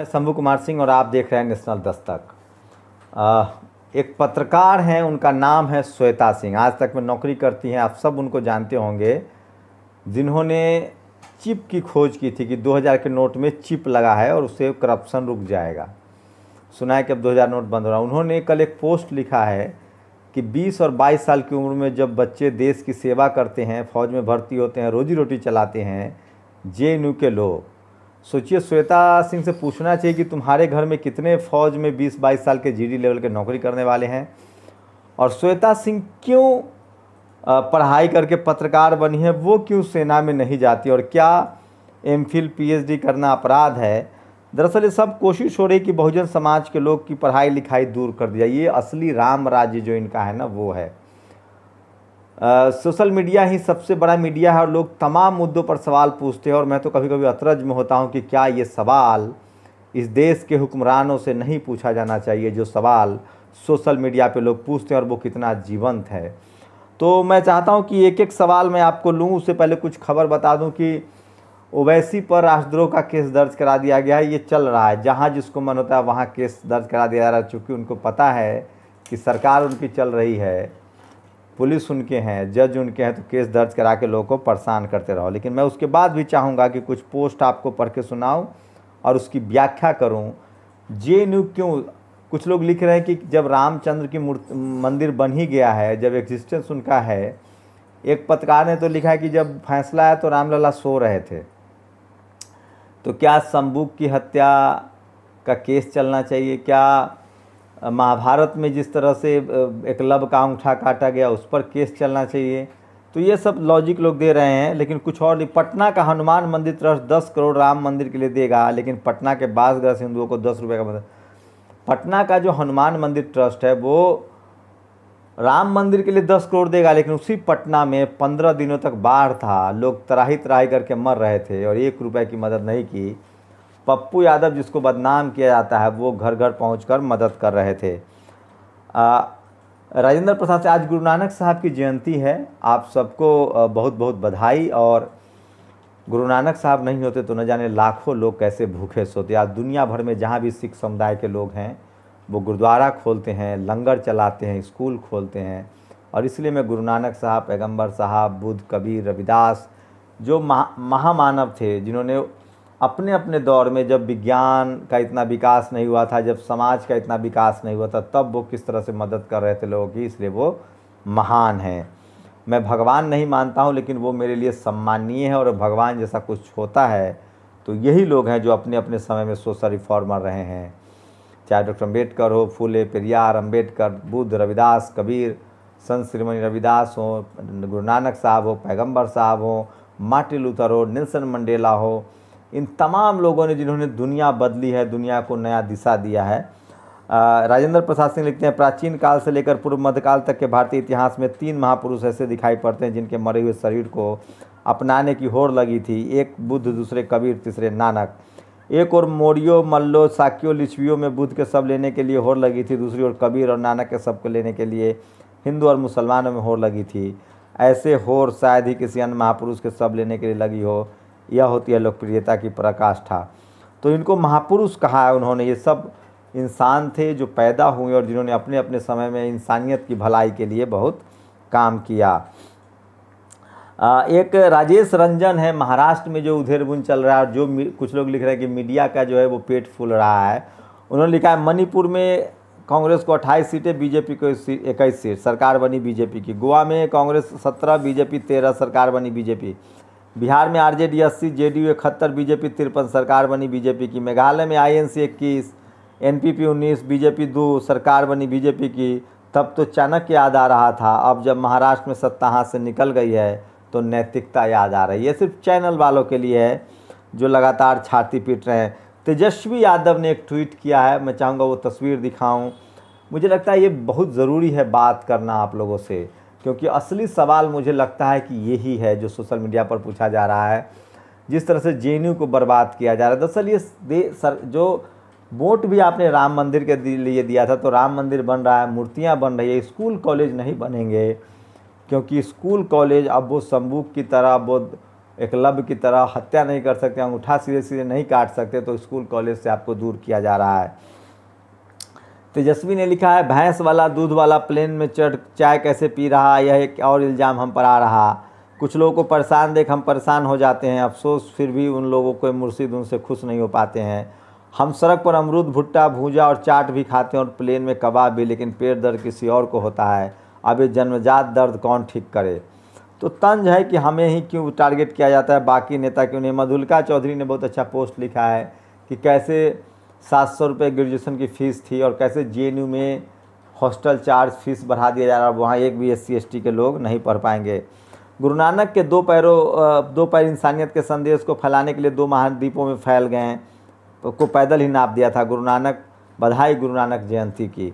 मैं शंभू कुमार सिंह और आप देख रहे हैं नेशनल दस्तक आ, एक पत्रकार हैं उनका नाम है श्वेता सिंह आज तक में नौकरी करती हैं आप सब उनको जानते होंगे जिन्होंने चिप की खोज की थी कि 2000 के नोट में चिप लगा है और उससे करप्शन रुक जाएगा सुना है कि अब 2000 नोट बंद हो रहा उन्होंने कल एक पोस्ट लिखा है कि 20 और 22 साल की उम्र में जब बच्चे देश की सेवा करते हैं फौज में भर्ती होते हैं रोजी रोटी चलाते हैं जे के लोग सोचिए श्वेता सिंह से पूछना चाहिए कि तुम्हारे घर में कितने फौज में 20-22 साल के जीडी लेवल के नौकरी करने वाले हैं और श्वेता सिंह क्यों पढ़ाई करके पत्रकार बनी है वो क्यों सेना में नहीं जाती और क्या एम फिल करना अपराध है दरअसल ये सब कोशिश हो रही कि बहुजन समाज के लोग की पढ़ाई लिखाई दूर कर दिया ये असली राम राज्य जो इनका है ना वो है सोशल मीडिया ही सबसे बड़ा मीडिया है और लोग तमाम मुद्दों पर सवाल पूछते हैं और मैं तो कभी कभी अतरज में होता हूँ कि क्या ये सवाल इस देश के हुक्मरानों से नहीं पूछा जाना चाहिए जो सवाल सोशल मीडिया पे लोग पूछते हैं और वो कितना जीवंत है तो मैं चाहता हूँ कि एक एक सवाल मैं आपको लूँ उससे पहले कुछ खबर बता दूँ कि ओवैसी पर राष्ट्रद्रोह का केस दर्ज करा दिया गया है ये चल रहा है जहाँ जिसको मन होता है वहाँ केस दर्ज करा दिया जा रहा है चूँकि उनको पता है कि सरकार उनकी चल रही है पुलिस उनके हैं जज उनके हैं तो केस दर्ज करा के लोगों को परेशान करते रहो लेकिन मैं उसके बाद भी चाहूँगा कि कुछ पोस्ट आपको पढ़ के सुनाऊँ और उसकी व्याख्या करूँ जे क्यों कुछ लोग लिख रहे हैं कि जब रामचंद्र की मूर्ति मंदिर बन ही गया है जब एग्जिस्टेंस उनका है एक पत्रकार ने तो लिखा है कि जब फैसला आया तो रामलला सो रहे थे तो क्या शंबुक की हत्या का केस चलना चाहिए क्या महाभारत में जिस तरह से एक लब का अंगठा काटा गया उस पर केस चलना चाहिए तो ये सब लॉजिक लोग दे रहे हैं लेकिन कुछ और नहीं पटना का हनुमान मंदिर ट्रस्ट दस करोड़ राम मंदिर के लिए देगा लेकिन पटना के बासग्रस्त हिंदुओं को दस रुपये का मदद पटना का जो हनुमान मंदिर ट्रस्ट है वो राम मंदिर के लिए दस करोड़ देगा लेकिन उसी पटना में पंद्रह दिनों तक बाढ़ था लोग तराही तराही करके मर रहे थे और एक रुपये की मदद नहीं की पप्पू यादव जिसको बदनाम किया जाता है वो घर घर पहुँच मदद कर रहे थे राजेंद्र प्रसाद से आज गुरु नानक साहब की जयंती है आप सबको बहुत बहुत बधाई और गुरु नानक साहब नहीं होते तो न जाने लाखों लोग कैसे भूखे सोते आज दुनिया भर में जहाँ भी सिख समुदाय के लोग हैं वो गुरुद्वारा खोलते हैं लंगर चलाते हैं स्कूल खोलते हैं और इसलिए मैं गुरु नानक साहब पैगम्बर साहब बुद्ध कबीर रविदास जो महा महामानव थे जिन्होंने अपने अपने दौर में जब विज्ञान का इतना विकास नहीं हुआ था जब समाज का इतना विकास नहीं हुआ था तब वो किस तरह से मदद कर रहे थे लोगों की इसलिए वो महान हैं मैं भगवान नहीं मानता हूँ लेकिन वो मेरे लिए सम्माननीय है और भगवान जैसा कुछ होता है तो यही लोग हैं जो अपने अपने समय में सोशल रिफॉर्मर रहे हैं चाहे डॉक्टर अम्बेडकर हो फूले पेरियार अम्बेडकर बुद्ध रविदास कबीर संत श्रीमणि रविदास हो गुरु नानक साहब हो पैगंबर साहब हो मार्टिन लूथर हो निल्सन मंडेला हो इन तमाम लोगों ने जिन्होंने दुनिया बदली है दुनिया को नया दिशा दिया है राजेंद्र प्रसाद सिंह लिखते हैं प्राचीन काल से लेकर पूर्व मध्यकाल तक के भारतीय इतिहास में तीन महापुरुष ऐसे दिखाई पड़ते हैं जिनके मरे हुए शरीर को अपनाने की होड़ लगी थी एक बुद्ध दूसरे कबीर तीसरे नानक एक और मोरियो मल्लो साकियो लिचवियों में बुद्ध के सब लेने के लिए होड़ लगी थी दूसरी ओर कबीर और नानक के सब को लेने के लिए हिंदू और मुसलमानों में होड़ लगी थी ऐसे होर शायद ही किसी अन्य महापुरुष के सब लेने के लिए लगी हो यह होती है लोकप्रियता की पराकाष्ठा तो इनको महापुरुष कहा है उन्होंने ये सब इंसान थे जो पैदा हुए और जिन्होंने अपने अपने समय में इंसानियत की भलाई के लिए बहुत काम किया एक राजेश रंजन है महाराष्ट्र में जो उधेर बुन चल रहा है और जो कुछ लोग लिख रहे हैं कि मीडिया का जो है वो पेट फूल रहा है उन्होंने लिखा है मणिपुर में कांग्रेस को 28 सीटें बीजेपी को इक्कीस सीट सरकार बनी बीजेपी की गोवा में कांग्रेस 17 बीजेपी 13 सरकार बनी बीजेपी बिहार में आर जे डी अस्सी जे डी यू इकहत्तर बीजेपी तिरपन सरकार बनी बीजेपी की मेघालय में आई एन सी इक्कीस एन पी पी उन्नीस बीजेपी दो सरकार बनी बीजेपी की तब तो चाणक्य याद आ रहा था अब जब महाराष्ट्र में सत्ता हाथ से निकल गई है तो नैतिकता याद आ रही है सिर्फ चैनल वालों के लिए है जो लगातार छाती पीट रहे हैं तेजस्वी यादव ने एक ट्वीट किया है मैं चाहूँगा वो तस्वीर दिखाऊँ मुझे लगता है ये बहुत ज़रूरी है बात करना आप लोगों से क्योंकि असली सवाल मुझे लगता है कि यही है जो सोशल मीडिया पर पूछा जा रहा है जिस तरह से जे को बर्बाद किया जा रहा है दरअसल ये सर जो वोट भी आपने राम मंदिर के लिए दिया था तो राम मंदिर बन रहा है मूर्तियाँ बन रही है स्कूल कॉलेज नहीं बनेंगे क्योंकि स्कूल कॉलेज अब वो शंबुक की तरह वो एकलव्य की तरह हत्या नहीं कर सकते अंगूठा सीधे सीधे नहीं काट सकते तो स्कूल कॉलेज से आपको दूर किया जा रहा है तेजस्वी ने लिखा है भैंस वाला दूध वाला प्लेन में चढ़ चाय कैसे पी रहा यह एक और इल्ज़ाम हम पर आ रहा कुछ लोगों को परेशान देख हम परेशान हो जाते हैं अफसोस फिर भी उन लोगों को मुर्शिद उनसे खुश नहीं हो पाते हैं हम सड़क पर अमरूद भुट्टा भूजा और चाट भी खाते हैं और प्लेन में कबाब भी लेकिन पेट दर्द किसी और को होता है अब ये जन्मजात दर्द कौन ठीक करे तो तंज है कि हमें ही क्यों टारगेट किया जाता है बाकी नेता क्यों नहीं मधुलका चौधरी ने बहुत अच्छा पोस्ट लिखा है कि कैसे सात सौ रुपये ग्रेजुएशन की फ़ीस थी और कैसे जे में हॉस्टल चार्ज फीस बढ़ा दिया जा रहा है वहाँ एक भी एस सी के लोग नहीं पढ़ पाएंगे गुरु नानक के दो पैरों दो पैर इंसानियत के संदेश को फैलाने के लिए दो महाद्वीपों में फैल गए तो को पैदल ही नाप दिया था गुरु नानक बधाई गुरु नानक जयंती की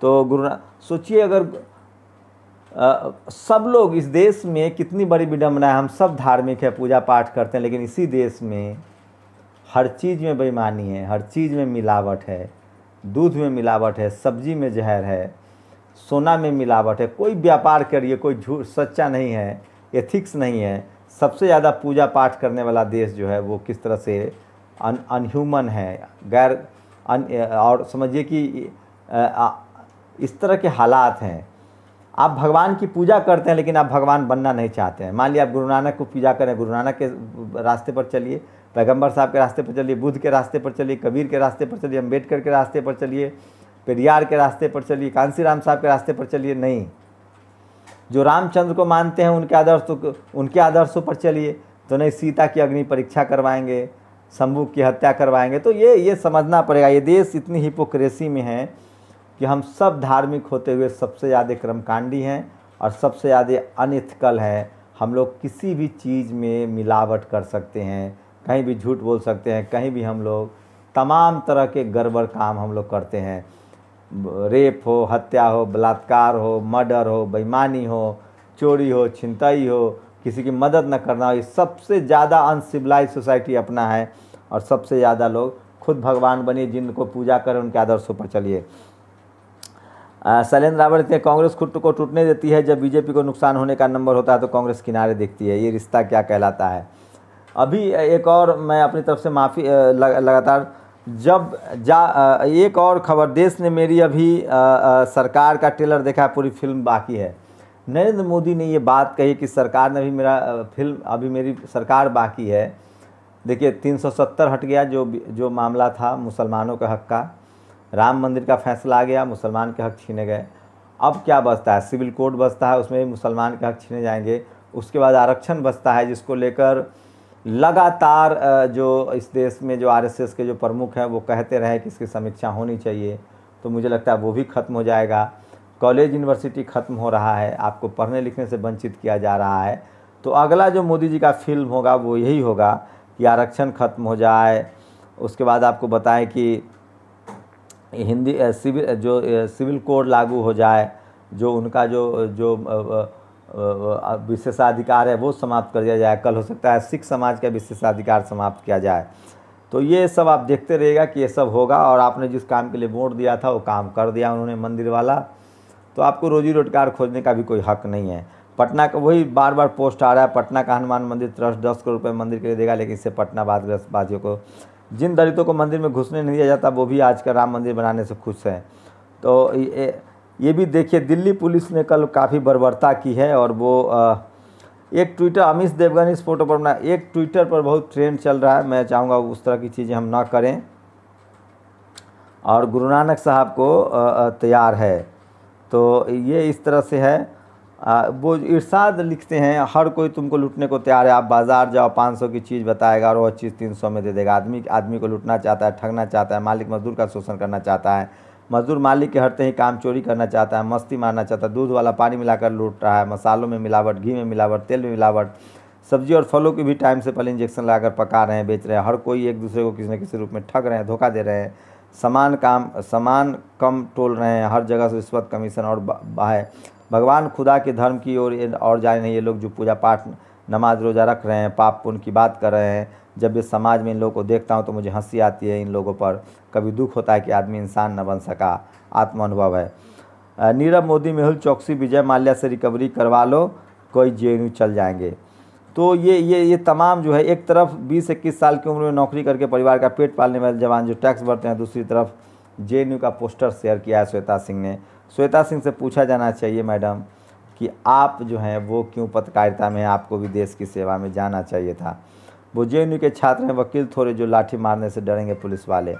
तो गुरु सोचिए अगर आ, सब लोग इस देश में कितनी बड़ी विडम्बना है हम सब धार्मिक है पूजा पाठ करते हैं लेकिन इसी देश में हर चीज़ में बेईमानी है हर चीज़ में मिलावट है दूध में मिलावट है सब्जी में जहर है सोना में मिलावट है कोई व्यापार करिए कोई झूठ सच्चा नहीं है एथिक्स नहीं है सबसे ज़्यादा पूजा पाठ करने वाला देश जो है वो किस तरह से अन अनह्यूमन है गैर अन और समझिए कि इस तरह के हालात हैं आप भगवान की पूजा करते हैं लेकिन आप भगवान बनना नहीं चाहते हैं मान लिया आप गुरु नानक को पूजा करें गुरु नानक के रास्ते पर चलिए पैगंबर साहब के रास्ते पर चलिए बुद्ध के रास्ते पर चलिए कबीर के रास्ते पर चलिए अम्बेडकर के रास्ते पर चलिए पेरियार के रास्ते पर चलिए कांसीराम साहब के रास्ते पर चलिए नहीं जो रामचंद्र को मानते हैं उनके आदर्श तो, उनके आदर्शों पर चलिए तो नहीं सीता की अग्नि परीक्षा करवाएंगे शंभु की हत्या करवाएंगे तो ये ये समझना पड़ेगा ये देश इतनी हिपोक्रेसी में है कि हम सब धार्मिक होते हुए सबसे ज़्यादा कर्मकांडी हैं और सबसे ज़्यादा अनएथिकल है हम लोग किसी भी चीज़ में मिलावट कर सकते हैं कहीं भी झूठ बोल सकते हैं कहीं भी हम लोग तमाम तरह के गड़बड़ काम हम लोग करते हैं रेप हो हत्या हो बलात्कार हो मर्डर हो बेईमानी हो चोरी हो छिंताई हो किसी की मदद न करना हो ये सबसे ज़्यादा अनसिविलाइज सोसाइटी अपना है और सबसे ज़्यादा लोग खुद भगवान बनिए जिनको पूजा करें उनके आदर्शों पर चलिए शैलेंद्र रावत ने कांग्रेस खुद को टूटने देती है जब बीजेपी को नुकसान होने का नंबर होता है तो कांग्रेस किनारे देखती है ये रिश्ता क्या कहलाता है अभी एक और मैं अपनी तरफ से माफ़ी लगातार जब जा एक और खबर देश ने मेरी अभी आ, आ, सरकार का ट्रेलर देखा पूरी फिल्म बाकी है नरेंद्र मोदी ने ये बात कही कि सरकार ने भी मेरा फिल्म अभी मेरी सरकार बाकी है देखिए 370 हट गया जो जो मामला था मुसलमानों के हक का राम मंदिर का फैसला आ गया मुसलमान के हक छीने गए अब क्या बचता है सिविल कोड बचता है उसमें भी मुसलमान के हक छीने जाएंगे उसके बाद आरक्षण बचता है जिसको लेकर लगातार जो इस देश में जो आरएसएस के जो प्रमुख हैं वो कहते रहे कि इसकी समीक्षा होनी चाहिए तो मुझे लगता है वो भी ख़त्म हो जाएगा कॉलेज यूनिवर्सिटी ख़त्म हो रहा है आपको पढ़ने लिखने से वंचित किया जा रहा है तो अगला जो मोदी जी का फिल्म होगा वो यही होगा कि आरक्षण ख़त्म हो जाए उसके बाद आपको बताएं कि हिंदी सिविल जो सिविल कोड लागू हो जाए जो उनका जो जो विशेषाधिकार है वो समाप्त कर दिया जाए कल हो सकता है सिख समाज का विशेषाधिकार समाप्त किया जाए तो ये सब आप देखते रहेगा कि ये सब होगा और आपने जिस काम के लिए वोट दिया था वो काम कर दिया उन्होंने मंदिर वाला तो आपको रोजी रोजगार खोजने का भी कोई हक नहीं है पटना का वही बार बार पोस्ट आ रहा है पटना का हनुमान मंदिर ट्रस्ट दस करोड़ रुपये मंदिर के लिए देगा लेकिन इससे पटना बाजियों को जिन दलितों को मंदिर में घुसने नहीं दिया जाता वो भी आज का राम मंदिर बनाने से खुश हैं तो ये ये भी देखिए दिल्ली पुलिस ने कल काफ़ी बर्बरता की है और वो आ, एक ट्विटर अमित देवगन इस फोटो पर बना एक ट्विटर पर बहुत ट्रेंड चल रहा है मैं चाहूँगा उस तरह की चीज़ें हम ना करें और गुरु नानक साहब को तैयार है तो ये इस तरह से है वो इरशाद लिखते हैं हर कोई तुमको लूटने को तैयार है आप बाज़ार जाओ 500 की चीज़ बताएगा और वह चीज़ 300 में दे देगा आदमी आदमी को लूटना चाहता है ठगना चाहता है मालिक मजदूर का शोषण करना चाहता है मजदूर मालिक के हटते ही काम चोरी करना चाहता है मस्ती मारना चाहता है दूध वाला पानी मिलाकर लूट रहा है मसालों में मिलावट घी में मिलावट तेल में मिलावट सब्जी और फलों की भी टाइम से पहले इंजेक्शन लगाकर पका रहे हैं बेच रहे हैं हर कोई एक दूसरे को किसी न किसी रूप में ठग रहे हैं धोखा दे रहे हैं समान काम समान कम टोल रहे हैं हर जगह से रिश्वत कमीशन और बाहे भगवान खुदा के धर्म की ओर और, और जाने नहीं ये लोग जो पूजा पाठ नमाज रोज़ा रख रहे हैं पाप पुण्य की बात कर रहे हैं जब भी समाज में इन लोगों को देखता हूँ तो मुझे हंसी आती है इन लोगों पर कभी दुख होता है कि आदमी इंसान न बन सका आत्म अनुभव है नीरव मोदी मेहुल चौकसी विजय माल्या से रिकवरी करवा लो कोई जे चल जाएंगे तो ये ये ये तमाम जो है एक तरफ बीस इक्कीस साल की उम्र में नौकरी करके परिवार का पेट पालने वाले जवान जो टैक्स भरते हैं दूसरी तरफ जे का पोस्टर शेयर किया है श्वेता सिंह ने श्वेता सिंह से पूछा जाना चाहिए मैडम कि आप जो हैं वो क्यों पत्रकारिता में आपको भी देश की सेवा में जाना चाहिए था वो जे के छात्र हैं वकील थोड़े जो लाठी मारने से डरेंगे पुलिस वाले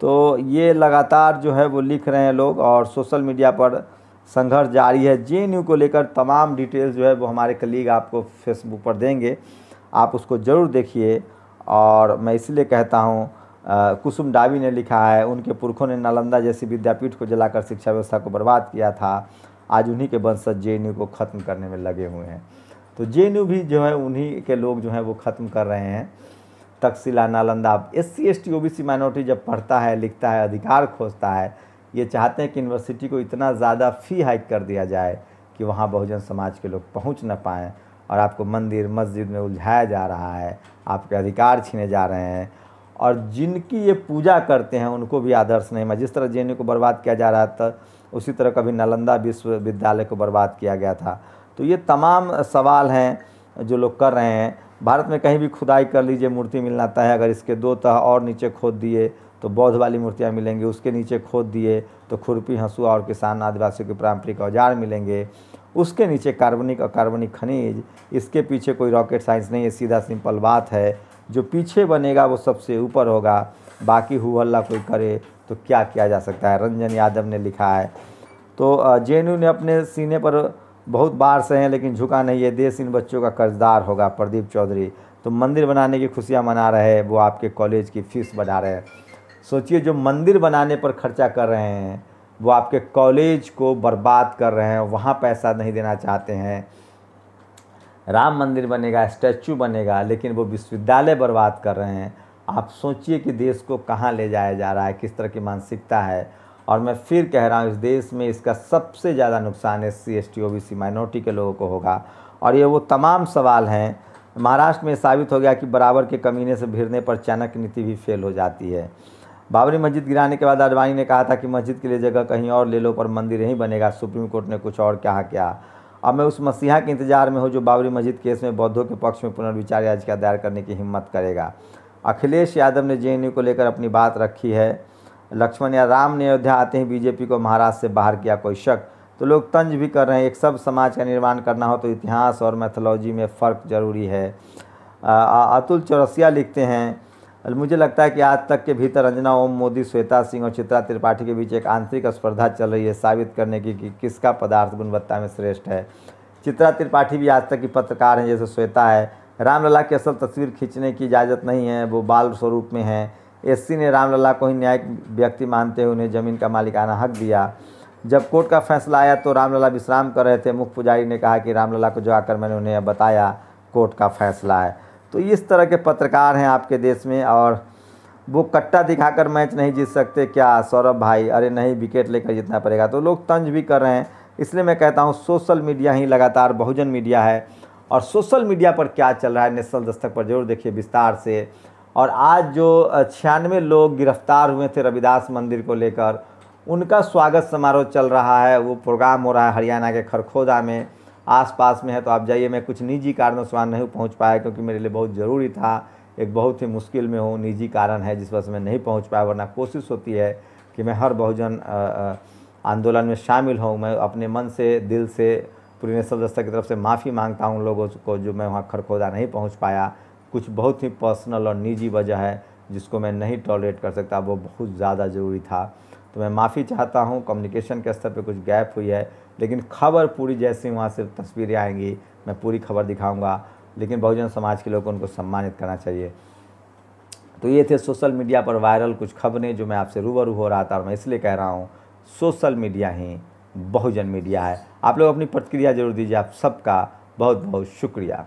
तो ये लगातार जो है वो लिख रहे हैं लोग और सोशल मीडिया पर संघर्ष जारी है जे को लेकर तमाम डिटेल्स जो है वो हमारे कलीग आपको फेसबुक पर देंगे आप उसको ज़रूर देखिए और मैं इसलिए कहता हूँ कुसुम डावी ने लिखा है उनके पुरखों ने नालंदा जैसी विद्यापीठ को जलाकर शिक्षा व्यवस्था को बर्बाद किया था आज उन्हीं के वंशज जे को ख़त्म करने में लगे हुए हैं तो जे भी जो है उन्हीं के लोग जो हैं वो ख़त्म कर रहे हैं Taxila Nalanda S C S T O B C minority जब पढ़ता है लिखता है अधिकार खोजता है ये चाहते हैं कि यूनिवर्सिटी को इतना ज़्यादा फ़ी हाइक कर दिया जाए कि वहाँ बहुजन समाज के लोग पहुँच ना पाएँ और आपको मंदिर मस्जिद में उलझाया जा रहा है आपके अधिकार छीने जा रहे हैं और जिनकी ये पूजा करते हैं उनको भी आदर्श नहीं मैं जिस तरह जे को बर्बाद किया जा रहा था उसी तरह कभी नालंदा विश्वविद्यालय को बर्बाद किया गया था तो ये तमाम सवाल हैं जो लोग कर रहे हैं भारत में कहीं भी खुदाई कर लीजिए मूर्ति तय है अगर इसके दो तह और नीचे खोद दिए तो बौद्ध वाली मूर्तियाँ मिलेंगी उसके नीचे खोद दिए तो खुरपी हंसुआ और किसान आदिवासियों के पारंपरिक औजार मिलेंगे उसके नीचे कार्बनिक और कार्बनिक खनिज इसके पीछे कोई रॉकेट साइंस नहीं है सीधा सिंपल बात है जो पीछे बनेगा वो सबसे ऊपर होगा बाकी हु हल्ला कोई करे तो क्या किया जा सकता है रंजन यादव ने लिखा है तो जे ने अपने सीने पर बहुत बार से हैं लेकिन झुका नहीं है देश इन बच्चों का कर्जदार होगा प्रदीप चौधरी तो मंदिर बनाने की खुशियाँ मना रहे हैं वो आपके कॉलेज की फ़ीस बढ़ा रहे हैं सोचिए जो मंदिर बनाने पर खर्चा कर रहे हैं वो आपके कॉलेज को बर्बाद कर रहे हैं वहाँ पैसा नहीं देना चाहते हैं राम मंदिर बनेगा स्टैचू बनेगा लेकिन वो विश्वविद्यालय बर्बाद कर रहे हैं आप सोचिए कि देश को कहाँ ले जाया जा रहा है किस तरह की मानसिकता है और मैं फिर कह रहा हूँ इस देश में इसका सबसे ज़्यादा नुकसान S C S T O B C minority के लोगों को होगा और ये वो तमाम सवाल हैं महाराष्ट्र में साबित हो गया कि बराबर के कमीने से भिड़ने पर चाणक्य नीति भी फेल हो जाती है बाबरी मस्जिद गिराने के बाद अडवाणी ने कहा था कि मस्जिद के लिए जगह कहीं और ले लो पर मंदिर यहीं बनेगा सुप्रीम कोर्ट ने कुछ और कहा क्या अब मैं उस मसीहा के इंतजार में हूँ जो बाबरी मस्जिद केस में बौद्धों के पक्ष में पुनर्विचार याचिका दायर करने की हिम्मत करेगा अखिलेश यादव ने जे को लेकर अपनी बात रखी है लक्ष्मण या राम ने अयोध्या आते हैं बीजेपी को महाराष्ट्र से बाहर किया कोई शक तो लोग तंज भी कर रहे हैं एक सब समाज का निर्माण करना हो तो इतिहास और मैथोलॉजी में फ़र्क जरूरी है अतुल चौरसिया लिखते हैं मुझे लगता है कि आज तक के भीतर अंजना ओम मोदी श्वेता सिंह और चित्रा त्रिपाठी के बीच एक आंतरिक स्पर्धा चल रही है साबित करने की कि किसका पदार्थ गुणवत्ता में श्रेष्ठ है चित्रा त्रिपाठी भी आज तक की पत्रकार हैं जैसे श्वेता है रामलला की असल तस्वीर खींचने की इजाज़त नहीं है वो बाल स्वरूप में हैं एससी ने रामलला को ही न्यायिक व्यक्ति मानते हुए उन्हें जमीन का मालिकाना हक दिया जब कोर्ट का फैसला आया तो रामलला विश्राम कर रहे थे मुख्य पुजारी ने कहा कि रामलला को जो आकर मैंने उन्हें बताया कोर्ट का फैसला है तो इस तरह के पत्रकार हैं आपके देश में और वो कट्टा दिखाकर मैच नहीं जीत सकते क्या सौरभ भाई अरे नहीं विकेट लेकर जीतना पड़ेगा तो लोग तंज भी कर रहे हैं इसलिए मैं कहता हूँ सोशल मीडिया ही लगातार बहुजन मीडिया है और सोशल मीडिया पर क्या चल रहा है नेशनल दस्तक पर जरूर देखिए विस्तार से और आज जो छियानवे लोग गिरफ्तार हुए थे रविदास मंदिर को लेकर उनका स्वागत समारोह चल रहा है वो प्रोग्राम हो रहा है हरियाणा के खरखोदा में आसपास में है तो आप जाइए मैं कुछ निजी कारणों से वहाँ नहीं पहुँच पाया क्योंकि मेरे लिए बहुत ज़रूरी था एक बहुत ही मुश्किल में हूँ निजी कारण है जिस वजह से मैं नहीं पहुँच पाया वरना कोशिश होती है कि मैं हर बहुजन आंदोलन में शामिल हूँ मैं अपने मन से दिल से पूरी नेशनल दस्ता की तरफ से माफ़ी मांगता हूँ उन लोगों को जो मैं वहाँ खरखोदा नहीं पहुँच पाया कुछ बहुत ही पर्सनल और निजी वजह है जिसको मैं नहीं टॉलरेट कर सकता वो बहुत ज़्यादा ज़रूरी था तो मैं माफ़ी चाहता हूँ कम्युनिकेशन के स्तर पे कुछ गैप हुई है लेकिन खबर पूरी जैसी वहाँ से तस्वीरें आएंगी मैं पूरी खबर दिखाऊँगा लेकिन बहुजन समाज के लोगों को उनको सम्मानित करना चाहिए तो ये थे सोशल मीडिया पर वायरल कुछ खबरें जो मैं आपसे रूबरू हो रहा था और मैं इसलिए कह रहा हूँ सोशल मीडिया ही बहुजन मीडिया है आप लोग अपनी प्रतिक्रिया जरूर दीजिए आप सबका बहुत बहुत शुक्रिया